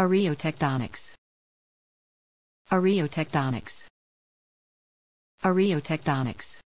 Areotectonics. Areotectonics. Areotectonics.